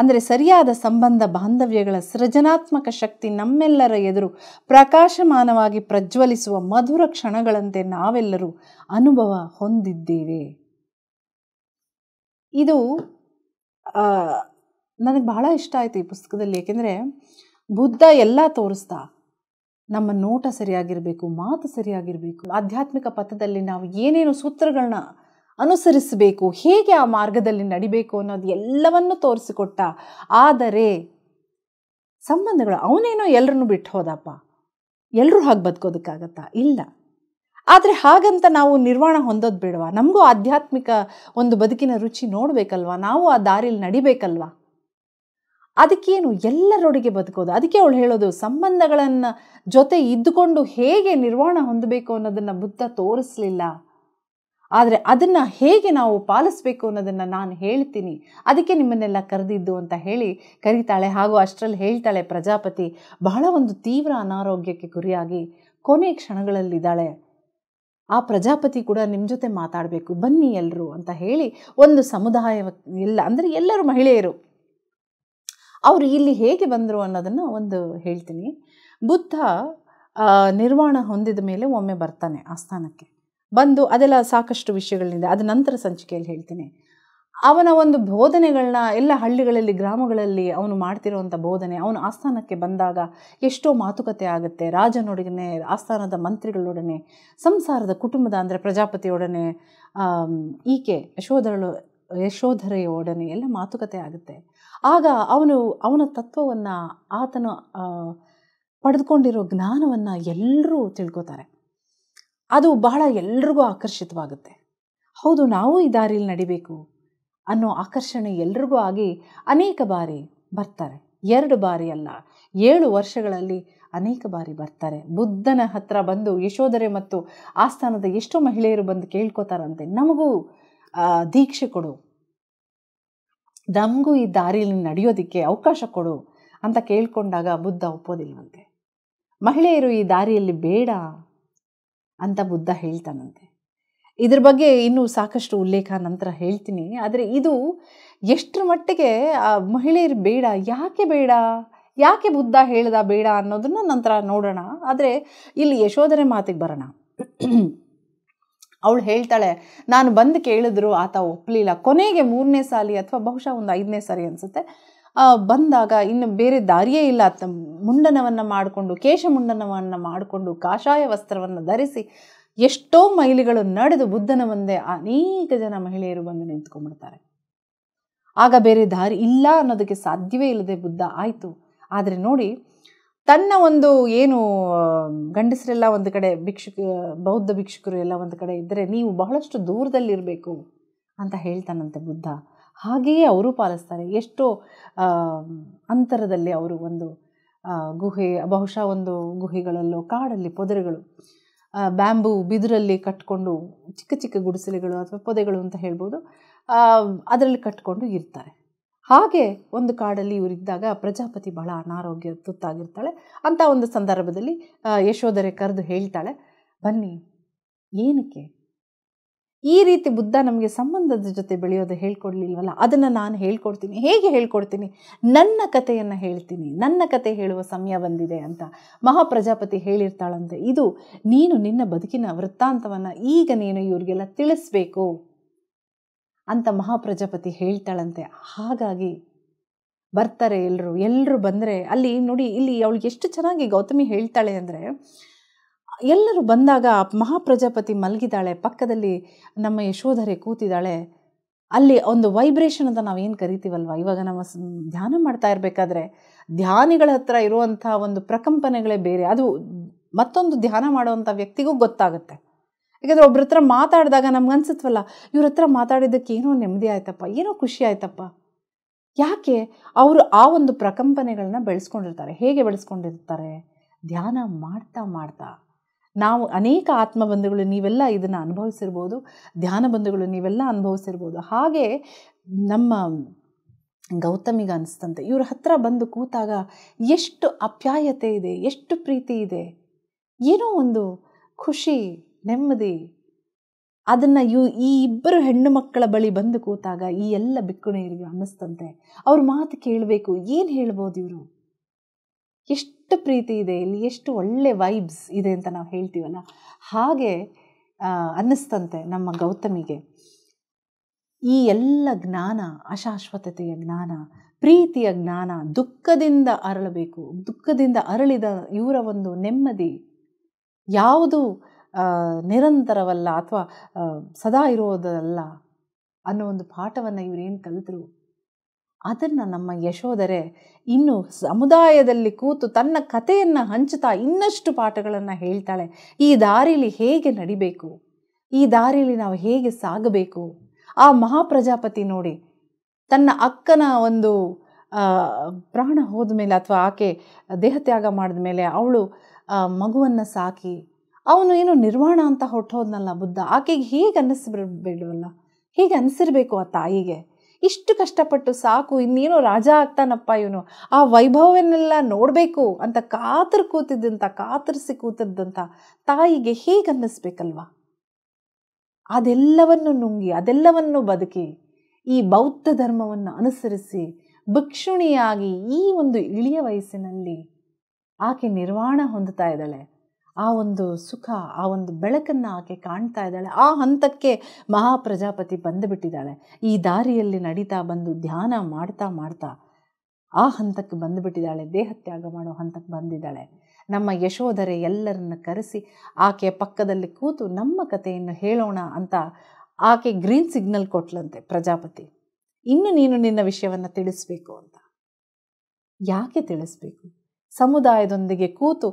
ಅಂದರೆ ಸರಿಯಾದ ಸಂಬಂಧ ಬಾಂಧವ್ಯಗಳ ಸೃಜನಾತ್ಮಕ ಶಕ್ತಿ ನಮ್ಮೆಲ್ಲರ ಎದುರು ಪ್ರಕಾಶಮಾನವಾಗಿ ಪ್ರಜ್ವಲಿಸುವ ಮಧುರ ಕ್ಷಣಗಳಂತೆ ನಾವೆಲ್ಲರೂ ಅನುಭವ ಹೊಂದಿದ್ದೇವೆ ಇದು ನನಗೆ ಬಹಳ ಇಷ್ಟ ಆಯಿತು ಈ ಪುಸ್ತಕದಲ್ಲಿ ಏಕೆಂದರೆ ಬುದ್ಧ ಎಲ್ಲ ತೋರಿಸ್ತಾ ನಮ್ಮ ನೋಟ ಸರಿಯಾಗಿರಬೇಕು ಮಾತು ಸರಿಯಾಗಿರಬೇಕು ಆಧ್ಯಾತ್ಮಿಕ ಪಥದಲ್ಲಿ ನಾವು ಏನೇನು ಸೂತ್ರಗಳನ್ನ ಅನುಸರಿಸಬೇಕು ಹೇಗೆ ಆ ಮಾರ್ಗದಲ್ಲಿ ನಡಿಬೇಕು ಅನ್ನೋದು ಎಲ್ಲವನ್ನು ತೋರಿಸಿಕೊಟ್ಟ ಆದರೆ ಸಂಬಂಧಗಳು ಅವನೇನೋ ಎಲ್ಲರನ್ನು ಬಿಟ್ಟು ಹೋದಪ್ಪ ಎಲ್ಲರೂ ಹಾಗೆ ಬದುಕೋದಕ್ಕಾಗತ್ತಾ ಇಲ್ಲ ಆದರೆ ಹಾಗಂತ ನಾವು ನಿರ್ವಾಣ ಹೊಂದೋದು ಬೇಡವಾ ನಮಗೂ ಆಧ್ಯಾತ್ಮಿಕ ಒಂದು ಬದುಕಿನ ರುಚಿ ನೋಡಬೇಕಲ್ವಾ ನಾವು ಆ ದಾರಿಲಿ ನಡಿಬೇಕಲ್ವಾ ಅದಕ್ಕೇನು ಎಲ್ಲರೊಡೆಗೆ ಬದುಕೋದು ಅದಕ್ಕೆ ಅವಳು ಹೇಳೋದು ಸಂಬಂಧಗಳನ್ನು ಜೊತೆ ಇದ್ದುಕೊಂಡು ಹೇಗೆ ನಿರ್ವಾಣ ಹೊಂದಬೇಕು ಅನ್ನೋದನ್ನು ಬುದ್ಧ ತೋರಿಸಲಿಲ್ಲ ಆದರೆ ಅದನ್ನು ಹೇಗೆ ನಾವು ಪಾಲಿಸಬೇಕು ಅನ್ನೋದನ್ನು ನಾನು ಹೇಳ್ತೀನಿ ಅದಕ್ಕೆ ನಿಮ್ಮನ್ನೆಲ್ಲ ಕರೆದಿದ್ದು ಅಂತ ಹೇಳಿ ಕರೀತಾಳೆ ಹಾಗೂ ಅಷ್ಟರಲ್ಲಿ ಹೇಳ್ತಾಳೆ ಪ್ರಜಾಪತಿ ಬಹಳ ಒಂದು ತೀವ್ರ ಅನಾರೋಗ್ಯಕ್ಕೆ ಗುರಿಯಾಗಿ ಕೊನೆ ಕ್ಷಣಗಳಲ್ಲಿದ್ದಾಳೆ ಆ ಪ್ರಜಾಪತಿ ಕೂಡ ನಿಮ್ಮ ಜೊತೆ ಮಾತಾಡಬೇಕು ಬನ್ನಿ ಎಲ್ಲರೂ ಅಂತ ಹೇಳಿ ಒಂದು ಸಮುದಾಯ ಎಲ್ಲ ಅಂದರೆ ಎಲ್ಲರೂ ಮಹಿಳೆಯರು ಅವರು ಇಲ್ಲಿ ಹೇಗೆ ಬಂದರು ಅನ್ನೋದನ್ನು ಒಂದು ಹೇಳ್ತೀನಿ ಬುದ್ಧ ನಿರ್ವಾಣ ಹೊಂದಿದ ಮೇಲೆ ಒಮ್ಮೆ ಬರ್ತಾನೆ ಆಸ್ಥಾನಕ್ಕೆ ಬಂದು ಅದೆಲ್ಲ ಸಾಕಷ್ಟು ವಿಷಯಗಳಿಂದ ಅದು ನಂತರ ಸಂಚಿಕೆಯಲ್ಲಿ ಹೇಳ್ತೀನಿ ಅವನ ಒಂದು ಬೋಧನೆಗಳನ್ನ ಎಲ್ಲ ಹಳ್ಳಿಗಳಲ್ಲಿ ಗ್ರಾಮಗಳಲ್ಲಿ ಅವನು ಮಾಡ್ತಿರುವಂಥ ಬೋಧನೆ ಅವನು ಆಸ್ಥಾನಕ್ಕೆ ಬಂದಾಗ ಎಷ್ಟೋ ಮಾತುಕತೆ ಆಗುತ್ತೆ ರಾಜನೊಡನೆ ಆಸ್ಥಾನದ ಮಂತ್ರಿಗಳೊಡನೆ ಸಂಸಾರದ ಕುಟುಂಬದ ಅಂದರೆ ಪ್ರಜಾಪತಿಯೊಡನೆ ಈಕೆ ಯಶೋಧರಳು ಯಶೋಧರೆಯೊಡನೆ ಎಲ್ಲ ಮಾತುಕತೆ ಆಗುತ್ತೆ ಆಗ ಅವನು ಅವನ ತತ್ವವನ್ನು ಆತನು ಪಡೆದುಕೊಂಡಿರೋ ಜ್ಞಾನವನ್ನು ಎಲ್ಲರೂ ತಿಳ್ಕೊತಾರೆ ಅದು ಬಹಳ ಎಲ್ರಿಗೂ ಆಕರ್ಷಿತವಾಗುತ್ತೆ ಹೌದು ನಾವು ಈ ದಾರಿಯಲ್ಲಿ ನಡಿಬೇಕು ಅನ್ನೋ ಆಕರ್ಷಣೆ ಎಲ್ರಿಗೂ ಆಗಿ ಅನೇಕ ಬಾರಿ ಬರ್ತಾರೆ ಎರಡು ಬಾರಿ ಅಲ್ಲ ಏಳು ವರ್ಷಗಳಲ್ಲಿ ಅನೇಕ ಬಾರಿ ಬರ್ತಾರೆ ಬುದ್ಧನ ಹತ್ರ ಬಂದು ಯಶೋಧರೆ ಮತ್ತು ಆಸ್ಥಾನದ ಎಷ್ಟೋ ಮಹಿಳೆಯರು ಬಂದು ಕೇಳ್ಕೋತಾರಂತೆ ನಮಗೂ ದೀಕ್ಷೆ ಕೊಡು ನಮಗೂ ಈ ದಾರಿಯಲ್ಲಿ ನಡೆಯೋದಕ್ಕೆ ಅವಕಾಶ ಕೊಡು ಅಂತ ಕೇಳ್ಕೊಂಡಾಗ ಬುದ್ಧ ಒಪ್ಪೋದಿಲ್ವಂತೆ ಮಹಿಳೆಯರು ಈ ದಾರಿಯಲ್ಲಿ ಬೇಡ ಅಂತ ಬುದ್ಧ ಹೇಳ್ತಾನಂತೆ ಇದ್ರ ಬಗ್ಗೆ ಇನ್ನೂ ಸಾಕಷ್ಟು ಉಲ್ಲೇಖ ನಂತರ ಹೇಳ್ತೀನಿ ಆದರೆ ಇದು ಎಷ್ಟರ ಮಟ್ಟಿಗೆ ಆ ಮಹಿಳೆಯರು ಬೇಡ ಯಾಕೆ ಬೇಡ ಯಾಕೆ ಬುದ್ಧ ಹೇಳ್ದ ಬೇಡ ಅನ್ನೋದನ್ನು ನಂತರ ನೋಡೋಣ ಆದರೆ ಇಲ್ಲಿ ಯಶೋಧರೆ ಮಾತಿಗೆ ಬರೋಣ ಅವಳು ಹೇಳ್ತಾಳೆ ನಾನು ಬಂದು ಕೇಳಿದ್ರು ಆತ ಒಪ್ಪಲಿಲ್ಲ ಕೊನೆಗೆ ಮೂರನೇ ಸಾಲಿ ಅಥವಾ ಬಹುಶಃ ಒಂದು ಐದನೇ ಸಾರಿ ಅನಿಸುತ್ತೆ ಬಂದಾಗ ಇನ್ನು ಬೇರೆ ದಾರಿಯೇ ಇಲ್ಲ ತಮ್ಮ ಮುಂಡನವನ್ನು ಮಾಡಿಕೊಂಡು ಮುಂಡನವನ್ನು ಮಾಡಿಕೊಂಡು ಕಾಷಾಯ ವಸ್ತ್ರವನ್ನು ಧರಿಸಿ ಎಷ್ಟೋ ಮೈಲಿಗಳು ನಡೆದು ಬುದ್ಧನ ಮುಂದೆ ಅನೇಕ ಜನ ಮಹಿಳೆಯರು ಬಂದು ನಿಂತ್ಕೊಂಡ್ಬಿಡ್ತಾರೆ ಆಗ ಬೇರೆ ದಾರಿ ಇಲ್ಲ ಅನ್ನೋದಕ್ಕೆ ಸಾಧ್ಯವೇ ಇಲ್ಲದೆ ಬುದ್ಧ ಆಯಿತು ಆದರೆ ನೋಡಿ ತನ್ನ ಒಂದು ಏನು ಗಂಡಸರೆಲ್ಲ ಒಂದು ಕಡೆ ಭಿಕ್ಷುಕ ಬೌದ್ಧ ಭಿಕ್ಷುಕರು ಎಲ್ಲ ಒಂದು ಕಡೆ ಇದ್ದರೆ ನೀವು ಬಹಳಷ್ಟು ದೂರದಲ್ಲಿರಬೇಕು ಅಂತ ಹೇಳ್ತಾನಂತೆ ಬುದ್ಧ ಹಾಗೆಯೇ ಅವರು ಪಾಲಿಸ್ತಾರೆ ಎಷ್ಟೋ ಅಂತರದಲ್ಲಿ ಅವರು ಒಂದು ಗುಹೆ ಬಹುಶಃ ಒಂದು ಗುಹೆಗಳಲ್ಲೋ ಕಾಡಲ್ಲಿ ಪೊದರೆಗಳು ಬ್ಯಾಂಬು ಬಿದಿರಲ್ಲಿ ಕಟ್ಕೊಂಡು ಚಿಕ್ಕ ಚಿಕ್ಕ ಗುಡಿಸಲೆಗಳು ಅಥವಾ ಪೊದೆಗಳು ಅಂತ ಹೇಳ್ಬೋದು ಅದರಲ್ಲಿ ಕಟ್ಕೊಂಡು ಇರ್ತಾರೆ ಹಾಗೆ ಒಂದು ಕಾಡಲ್ಲಿ ಇವರಿದ್ದಾಗ ಪ್ರಜಾಪತಿ ಬಹಳ ಅನಾರೋಗ್ಯ ತುತ್ತಾಗಿರ್ತಾಳೆ ಅಂಥ ಒಂದು ಸಂದರ್ಭದಲ್ಲಿ ಯಶೋಧರೆ ಕರೆದು ಹೇಳ್ತಾಳೆ ಬನ್ನಿ ಏನಕ್ಕೆ ಈ ರೀತಿ ಬುದ್ಧ ನಮಗೆ ಸಂಬಂಧದ ಜೊತೆ ಬೆಳೆಯೋದು ಹೇಳ್ಕೊಡ್ಲಿಲ್ವಲ್ಲ ಅದನ್ನು ನಾನು ಹೇಳ್ಕೊಡ್ತೀನಿ ಹೇಗೆ ಹೇಳ್ಕೊಡ್ತೀನಿ ನನ್ನ ಕಥೆಯನ್ನು ಹೇಳ್ತೀನಿ ನನ್ನ ಕತೆ ಹೇಳುವ ಸಮಯ ಬಂದಿದೆ ಅಂತ ಮಹಾಪ್ರಜಾಪತಿ ಹೇಳಿರ್ತಾಳಂತೆ ಇದು ನೀನು ನಿನ್ನ ಬದುಕಿನ ವೃತ್ತಾಂತವನ್ನು ಈಗ ನೀನು ಇವ್ರಿಗೆಲ್ಲ ತಿಳಿಸ್ಬೇಕು ಅಂತ ಮಹಾಪ್ರಜಾಪತಿ ಹೇಳ್ತಾಳಂತೆ ಹಾಗಾಗಿ ಬರ್ತಾರೆ ಎಲ್ಲರೂ ಎಲ್ಲರೂ ಬಂದರೆ ಅಲ್ಲಿ ನೋಡಿ ಇಲ್ಲಿ ಅವಳಿಗೆ ಎಷ್ಟು ಚೆನ್ನಾಗಿ ಗೌತಮಿ ಹೇಳ್ತಾಳೆ ಅಂದರೆ ಎಲ್ಲರೂ ಬಂದಾಗ ಮಹಾಪ್ರಜಾಪತಿ ಮಲಗಿದ್ದಾಳೆ ಪಕ್ಕದಲ್ಲಿ ನಮ್ಮ ಯಶೋಧರೆ ಕೂತಿದ್ದಾಳೆ ಅಲ್ಲಿ ಒಂದು ವೈಬ್ರೇಷನ್ ಅಂತ ನಾವೇನು ಕರಿತೀವಲ್ವ ಇವಾಗ ನಾವು ಧ್ಯಾನ ಮಾಡ್ತಾ ಇರಬೇಕಾದ್ರೆ ಧ್ಯಾನಿಗಳ ಹತ್ರ ಇರುವಂಥ ಒಂದು ಪ್ರಕಂಪನೆಗಳೇ ಬೇರೆ ಅದು ಮತ್ತೊಂದು ಧ್ಯಾನ ಮಾಡುವಂಥ ವ್ಯಕ್ತಿಗೂ ಗೊತ್ತಾಗುತ್ತೆ ಯಾಕಂದರೆ ಒಬ್ರ ಹತ್ರ ಮಾತಾಡಿದಾಗ ನಮ್ಗೆ ನಮ್ಗನ್ಸುತ್ತವಲ್ಲ ಇವ್ರ ಹತ್ರ ಮಾತಾಡಿದ್ದಕ್ಕೆ ಏನೋ ನೆಮ್ಮದಿ ಆಯ್ತಪ್ಪ ಏನೋ ಖುಷಿ ಆಯ್ತಪ್ಪ ಯಾಕೆ ಅವರು ಆ ಒಂದು ಪ್ರಕಂಪನೆಗಳನ್ನ ಬೆಳೆಸ್ಕೊಂಡಿರ್ತಾರೆ ಹೇಗೆ ಬೆಳೆಸ್ಕೊಂಡಿರ್ತಾರೆ ಧ್ಯಾನ ಮಾಡ್ತಾ ಮಾಡ್ತಾ ನಾವು ಅನೇಕ ಬಂಧುಗಳು ನೀವೆಲ್ಲ ಇದನ್ನು ಅನುಭವಿಸಿರ್ಬೋದು ಧ್ಯಾನ ಬಂಧುಗಳು ನೀವೆಲ್ಲ ಅನುಭವಿಸಿರ್ಬೋದು ಹಾಗೆ ನಮ್ಮ ಗೌತಮಿಗೆ ಅನಿಸ್ತಂತೆ ಇವ್ರ ಹತ್ರ ಬಂದು ಕೂತಾಗ ಎಷ್ಟು ಅಪ್ಯಾಯತೆ ಇದೆ ಎಷ್ಟು ಪ್ರೀತಿ ಇದೆ ಏನೋ ಒಂದು ಖುಷಿ ನೆಮ್ಮದಿ ಅದನ್ನು ಯು ಈ ಇಬ್ಬರು ಹೆಣ್ಣು ಮಕ್ಕಳ ಬಳಿ ಬಂದು ಕೂತಾಗ ಈ ಎಲ್ಲ ಬಿಕ್ಕುಣಿಯರಿಗೆ ಅನ್ನಿಸ್ತಂತೆ ಅವ್ರ ಮಾತು ಕೇಳಬೇಕು ಏನು ಹೇಳ್ಬೋದು ಇವರು ಎಷ್ಟು ಪ್ರೀತಿ ಇದೆ ಇಲ್ಲಿ ಎಷ್ಟು ಒಳ್ಳೆ ವೈಬ್ಸ್ ಇದೆ ಅಂತ ನಾವು ಹೇಳ್ತೀವಲ್ಲ ಹಾಗೆ ಅನ್ನಿಸ್ತಂತೆ ನಮ್ಮ ಗೌತಮಿಗೆ ಈ ಎಲ್ಲ ಜ್ಞಾನ ಅಶಾಶ್ವತತೆಯ ಜ್ಞಾನ ಪ್ರೀತಿಯ ಜ್ಞಾನ ದುಃಖದಿಂದ ಅರಳಬೇಕು ದುಃಖದಿಂದ ಅರಳಿದ ಇವರ ಒಂದು ನೆಮ್ಮದಿ ಯಾವುದು ನಿರಂತರವಲ್ಲ ಅಥವಾ ಸದಾ ಇರೋದಲ್ಲ ಅನ್ನೋ ಒಂದು ಪಾಠವನ್ನು ಇವರೇನು ಕಲಿತರು ಅದನ್ನು ನಮ್ಮ ಯಶೋಧರೆ ಇನ್ನು ಸಮುದಾಯದಲ್ಲಿ ಕೂತು ತನ್ನ ಕಥೆಯನ್ನು ಹಂಚುತ್ತಾ ಇನ್ನಷ್ಟು ಪಾಠಗಳನ್ನು ಹೇಳ್ತಾಳೆ ಈ ದಾರಿಲಿ ಹೇಗೆ ನಡಿಬೇಕು ಈ ದಾರಿಲಿ ನಾವು ಹೇಗೆ ಸಾಗಬೇಕು ಆ ಮಹಾಪ್ರಜಾಪತಿ ನೋಡಿ ತನ್ನ ಅಕ್ಕನ ಒಂದು ಪ್ರಾಣ ಹೋದ ಮೇಲೆ ಅಥವಾ ಆಕೆ ದೇಹತ್ಯಾಗ ಮಾಡಿದ ಮೇಲೆ ಅವಳು ಮಗುವನ್ನು ಸಾಕಿ ಅವನು ಏನು ನಿರ್ವಾಣ ಅಂತ ಹೊಟ್ಟೋದ್ನಲ್ಲ ಬುದ್ಧ ಆಕೆಗೆ ಹೇಗೆ ಅನ್ನಿಸ್ಬಿಡ್ಬೇಡವಲ್ಲ ಹೀಗೆ ಅನಿಸಿರ್ಬೇಕು ಆ ತಾಯಿಗೆ ಇಷ್ಟು ಕಷ್ಟಪಟ್ಟು ಸಾಕು ಇನ್ನೇನೋ ರಾಜ ಆಗ್ತಾನಪ್ಪ ಇವನು ಆ ವೈಭವವನ್ನೆಲ್ಲ ನೋಡಬೇಕು ಅಂತ ಕಾತರ್ ಕೂತಿದ್ದಂಥ ಕಾತರಿಸಿ ಕೂತಿದ್ದಂಥ ತಾಯಿಗೆ ಹೇಗನ್ನಿಸ್ಬೇಕಲ್ವಾ ಅದೆಲ್ಲವನ್ನು ನುಂಗಿ ಅದೆಲ್ಲವನ್ನು ಬದುಕಿ ಈ ಬೌದ್ಧ ಧರ್ಮವನ್ನು ಅನುಸರಿಸಿ ಭಿಕ್ಷುಣಿಯಾಗಿ ಈ ಒಂದು ಇಳಿಯ ವಯಸ್ಸಿನಲ್ಲಿ ಆಕೆ ನಿರ್ವಾಣ ಹೊಂದುತ್ತಾ ಇದ್ದಾಳೆ ಆ ಒಂದು ಸುಖ ಆ ಒಂದು ಬೆಳಕನ್ನು ಆಕೆ ಕಾಣ್ತಾ ಇದ್ದಾಳೆ ಆ ಹಂತಕ್ಕೆ ಮಹಾಪ್ರಜಾಪತಿ ಬಂದುಬಿಟ್ಟಿದ್ದಾಳೆ ಈ ದಾರಿಯಲ್ಲಿ ನಡೀತಾ ಬಂದು ಧ್ಯಾನ ಮಾಡ್ತಾ ಮಾಡ್ತಾ ಆ ಹಂತಕ್ಕೆ ಬಂದುಬಿಟ್ಟಿದ್ದಾಳೆ ತ್ಯಾಗ ಮಾಡೋ ಹಂತಕ್ಕೆ ಬಂದಿದ್ದಾಳೆ ನಮ್ಮ ಯಶೋಧರೆ ಎಲ್ಲರನ್ನ ಕರೆಸಿ ಆಕೆಯ ಪಕ್ಕದಲ್ಲಿ ಕೂತು ನಮ್ಮ ಕಥೆಯನ್ನು ಹೇಳೋಣ ಅಂತ ಆಕೆ ಗ್ರೀನ್ ಸಿಗ್ನಲ್ ಕೊಟ್ಲಂತೆ ಪ್ರಜಾಪತಿ ಇನ್ನು ನೀನು ನಿನ್ನ ವಿಷಯವನ್ನು ತಿಳಿಸ್ಬೇಕು ಅಂತ ಯಾಕೆ ತಿಳಿಸ್ಬೇಕು ಸಮುದಾಯದೊಂದಿಗೆ ಕೂತು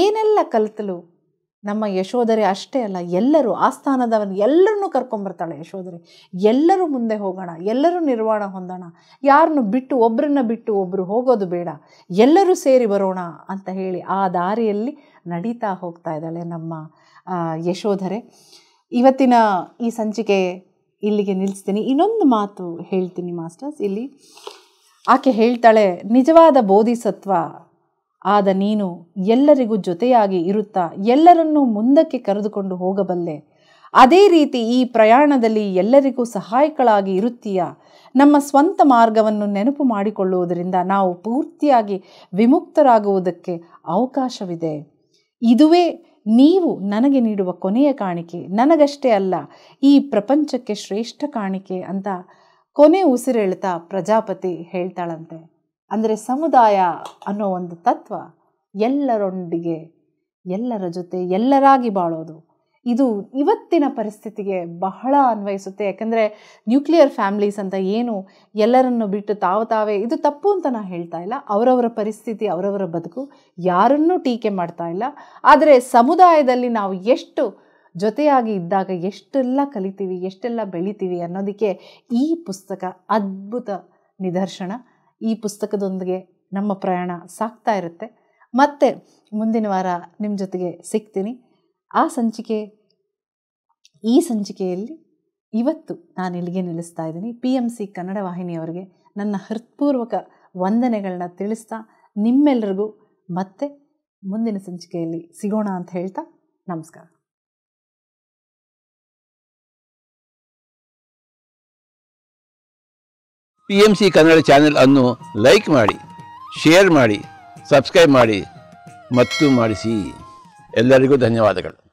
ಏನೆಲ್ಲ ಕಲಿತಲು ನಮ್ಮ ಯಶೋಧರೆ ಅಷ್ಟೇ ಅಲ್ಲ ಎಲ್ಲರೂ ಆಸ್ಥಾನದವನ್ನ ಎಲ್ಲರನ್ನೂ ಕರ್ಕೊಂಬರ್ತಾಳೆ ಯಶೋಧರೆ ಎಲ್ಲರೂ ಮುಂದೆ ಹೋಗೋಣ ಎಲ್ಲರೂ ನಿರ್ವಾಣ ಹೊಂದೋಣ ಯಾರನ್ನು ಬಿಟ್ಟು ಒಬ್ಬರನ್ನ ಬಿಟ್ಟು ಒಬ್ಬರು ಹೋಗೋದು ಬೇಡ ಎಲ್ಲರೂ ಸೇರಿ ಬರೋಣ ಅಂತ ಹೇಳಿ ಆ ದಾರಿಯಲ್ಲಿ ನಡೀತಾ ಹೋಗ್ತಾ ಇದ್ದಾಳೆ ನಮ್ಮ ಯಶೋಧರೆ ಇವತ್ತಿನ ಈ ಸಂಚಿಕೆ ಇಲ್ಲಿಗೆ ನಿಲ್ಲಿಸ್ತೀನಿ ಇನ್ನೊಂದು ಮಾತು ಹೇಳ್ತೀನಿ ಮಾಸ್ಟರ್ಸ್ ಇಲ್ಲಿ ಆಕೆ ಹೇಳ್ತಾಳೆ ನಿಜವಾದ ಬೋಧಿಸತ್ವ ಆದ ನೀನು ಎಲ್ಲರಿಗೂ ಜೊತೆಯಾಗಿ ಇರುತ್ತಾ ಎಲ್ಲರನ್ನೂ ಮುಂದಕ್ಕೆ ಕರೆದುಕೊಂಡು ಹೋಗಬಲ್ಲೆ ಅದೇ ರೀತಿ ಈ ಪ್ರಯಾಣದಲ್ಲಿ ಎಲ್ಲರಿಗೂ ಸಹಾಯಕಳಾಗಿ ಇರುತ್ತೀಯ ನಮ್ಮ ಸ್ವಂತ ಮಾರ್ಗವನ್ನು ನೆನಪು ಮಾಡಿಕೊಳ್ಳುವುದರಿಂದ ನಾವು ಪೂರ್ತಿಯಾಗಿ ವಿಮುಕ್ತರಾಗುವುದಕ್ಕೆ ಅವಕಾಶವಿದೆ ಇದುವೇ ನೀವು ನನಗೆ ನೀಡುವ ಕೊನೆಯ ಕಾಣಿಕೆ ನನಗಷ್ಟೇ ಅಲ್ಲ ಈ ಪ್ರಪಂಚಕ್ಕೆ ಶ್ರೇಷ್ಠ ಕಾಣಿಕೆ ಅಂತ ಕೊನೆ ಉಸಿರೆಳ್ತಾ ಪ್ರಜಾಪತಿ ಹೇಳ್ತಾಳಂತೆ ಅಂದರೆ ಸಮುದಾಯ ಅನ್ನೋ ಒಂದು ತತ್ವ ಎಲ್ಲರೊಂದಿಗೆ ಎಲ್ಲರ ಜೊತೆ ಎಲ್ಲರಾಗಿ ಬಾಳೋದು ಇದು ಇವತ್ತಿನ ಪರಿಸ್ಥಿತಿಗೆ ಬಹಳ ಅನ್ವಯಿಸುತ್ತೆ ಯಾಕಂದರೆ ನ್ಯೂಕ್ಲಿಯರ್ ಫ್ಯಾಮಿಲೀಸ್ ಅಂತ ಏನು ಎಲ್ಲರನ್ನು ಬಿಟ್ಟು ತಾವು ತಾವೇ ಇದು ತಪ್ಪು ಅಂತ ನಾನು ಹೇಳ್ತಾ ಇಲ್ಲ ಅವರವರ ಪರಿಸ್ಥಿತಿ ಅವರವರ ಬದುಕು ಯಾರನ್ನೂ ಟೀಕೆ ಮಾಡ್ತಾ ಇಲ್ಲ ಆದರೆ ಸಮುದಾಯದಲ್ಲಿ ನಾವು ಎಷ್ಟು ಜೊತೆಯಾಗಿ ಇದ್ದಾಗ ಎಷ್ಟೆಲ್ಲ ಕಲಿತೀವಿ ಎಷ್ಟೆಲ್ಲ ಬೆಳಿತೀವಿ ಅನ್ನೋದಕ್ಕೆ ಈ ಪುಸ್ತಕ ಅದ್ಭುತ ನಿದರ್ಶನ ಈ ಪುಸ್ತಕದೊಂದಿಗೆ ನಮ್ಮ ಪ್ರಯಾಣ ಸಾಗ್ತಾ ಇರುತ್ತೆ ಮತ್ತೆ ಮುಂದಿನ ವಾರ ನಿಮ್ಮ ಜೊತೆಗೆ ಸಿಗ್ತೀನಿ ಆ ಸಂಚಿಕೆ ಈ ಸಂಚಿಕೆಯಲ್ಲಿ ಇವತ್ತು ನಾನು ಇಲ್ಲಿಗೆ ನಿಲ್ಲಿಸ್ತಾ ಇದ್ದೀನಿ ಪಿ ಎಮ್ ಸಿ ಕನ್ನಡ ವಾಹಿನಿಯವರಿಗೆ ನನ್ನ ಹೃತ್ಪೂರ್ವಕ ವಂದನೆಗಳನ್ನ ತಿಳಿಸ್ತಾ ನಿಮ್ಮೆಲ್ಲರಿಗೂ ಮತ್ತೆ ಮುಂದಿನ ಸಂಚಿಕೆಯಲ್ಲಿ ಸಿಗೋಣ ಅಂತ ಹೇಳ್ತಾ ನಮಸ್ಕಾರ P M C Kannada channel ಅನ್ನು ಲೈಕ್ ಮಾಡಿ ಶೇರ್ ಮಾಡಿ ಸಬ್ಸ್ಕ್ರೈಬ್ ಮಾಡಿ ಮತ್ತು ಮಾಡಿಸಿ ಎಲ್ಲರಿಗೂ ಧನ್ಯವಾದಗಳು